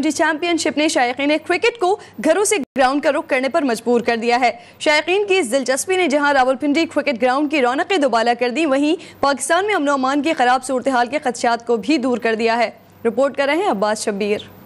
twenty championship ने शायकीन cricket को घरों से ग्राउंड का रुख करने पर मजबूर कर दिया है शायकीन की इस दिलचस्पी ने जहां रावलपिंडी क्रिकेट ग्राउंड की रौनकें दुबाला कर दी वहीं पाकिस्तान में अमनोमान की खराब सूरत हाल के खदशात को भी दूर कर दिया है रिपोर्ट कर रहे हैं अब्बास शब्बीर